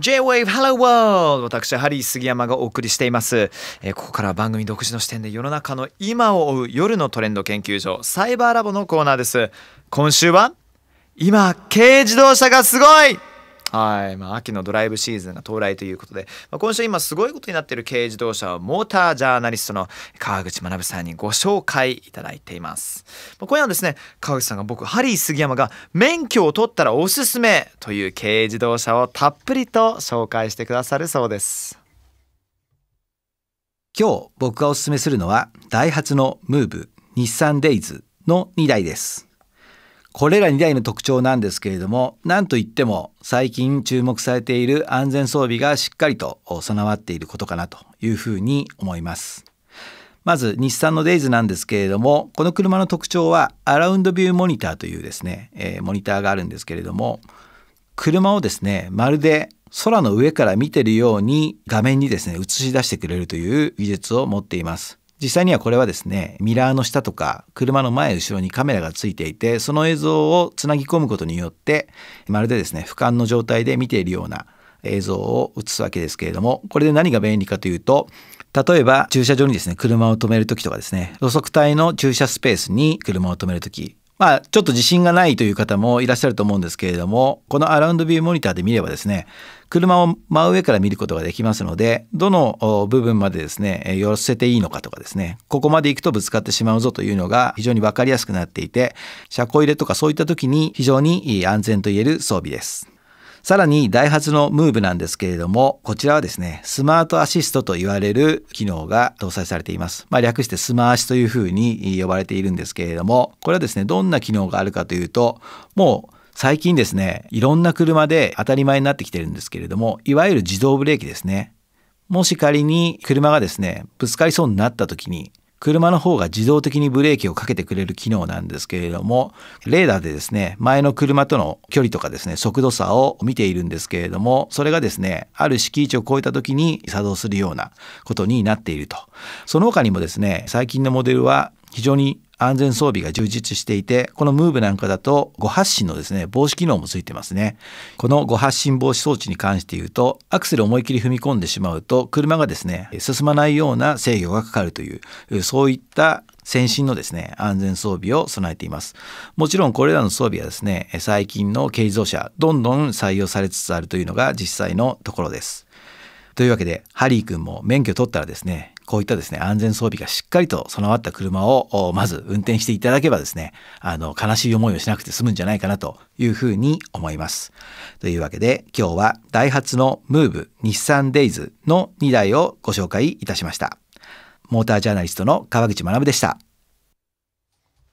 J-Wave Hello World 私ハリー杉山がお送りしています、えー、ここからは番組独自の視点で世の中の今を追う夜のトレンド研究所サイバーラボのコーナーです今週は今軽自動車がすごいはい、まあ、秋のドライブシーズンが到来ということで、まあ、今週今すごいことになっている軽自動車をモータージャーナリストの川口学さんにご紹介いただいています、まあ、今夜はですね川口さんが僕ハリー杉山が免許を取ったらおすすめという軽自動車をたっぷりと紹介してくださるそうです今日僕がおすすめするのはダイハツのムーブ日産デイズの2台ですこれら2台の特徴なんですけれども、なんといっても最近注目されている安全装備がしっかりと備わっていることかなというふうに思います。まず日産のデイズなんですけれども、この車の特徴はアラウンドビューモニターというですね、えー、モニターがあるんですけれども、車をですね、まるで空の上から見てるように画面にですね、映し出してくれるという技術を持っています。実際にはこれはですねミラーの下とか車の前後ろにカメラがついていてその映像をつなぎ込むことによってまるでですね俯瞰の状態で見ているような映像を映すわけですけれどもこれで何が便利かというと例えば駐車場にですね車を止める時とかですね路側帯の駐車スペースに車を止める時まあ、ちょっと自信がないという方もいらっしゃると思うんですけれども、このアラウンドビューモニターで見ればですね、車を真上から見ることができますので、どの部分までですね、寄せていいのかとかですね、ここまで行くとぶつかってしまうぞというのが非常にわかりやすくなっていて、車庫入れとかそういった時に非常に安全と言える装備です。さらに、ダイハツのムーブなんですけれども、こちらはですね、スマートアシストと言われる機能が搭載されています。まあ、略してスマーシというふうに呼ばれているんですけれども、これはですね、どんな機能があるかというと、もう最近ですね、いろんな車で当たり前になってきてるんですけれども、いわゆる自動ブレーキですね。もし仮に車がですね、ぶつかりそうになった時に、車の方が自動的にブレーキをかけてくれる機能なんですけれども、レーダーでですね、前の車との距離とかですね、速度差を見ているんですけれども、それがですね、ある敷地を超えた時に作動するようなことになっていると。その他にもですね、最近のモデルは非常に安全装備が充実していて、このムーブなんかだと誤発進のですね、防止機能もついてますね。この誤発進防止装置に関して言うと、アクセル思い切り踏み込んでしまうと、車がですね、進まないような制御がかかるという、そういった先進のですね、安全装備を備えています。もちろんこれらの装備はですね、最近の軽自動車、どんどん採用されつつあるというのが実際のところです。というわけで、ハリー君も免許取ったらですね、こういったですね、安全装備がしっかりと備わった車を、まず運転していただけばですね、あの、悲しい思いをしなくて済むんじゃないかなというふうに思います。というわけで、今日はダイハツのムーブ、日産デイズの2台をご紹介いたしました。モータージャーナリストの川口学でした。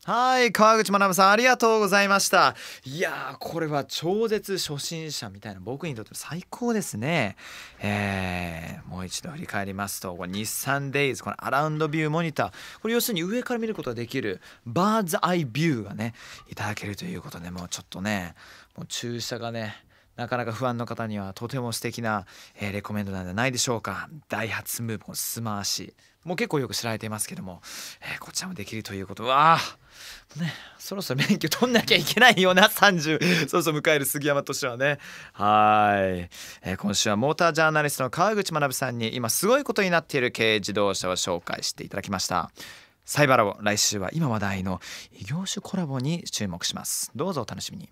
はい、川口学さんありがとうございました。いやーこれは超絶初心者みたいな僕にとって最高ですね。えー、もう一度振り返りますと、これ日産デイズ、このアラウンドビューモニター、これ要するに上から見ることができるバーズアイビューがね、いただけるということで、もうちょっとね、もう注射がね、なかなか不安の方にはとても素敵な、えー、レコメンドなんじゃないでしょうかダイハツムーブのスマーシもう結構よく知られていますけども、えー、こちらもできるということはねそろそろ免許取んなきゃいけないよな30そろそろ迎える杉山としてはねはい、えー、今週はモータージャーナリストの川口学さんに今すごいことになっている軽自動車を紹介していただきましたサイバーラボ来週は今話題の異業種コラボに注目しますどうぞお楽しみに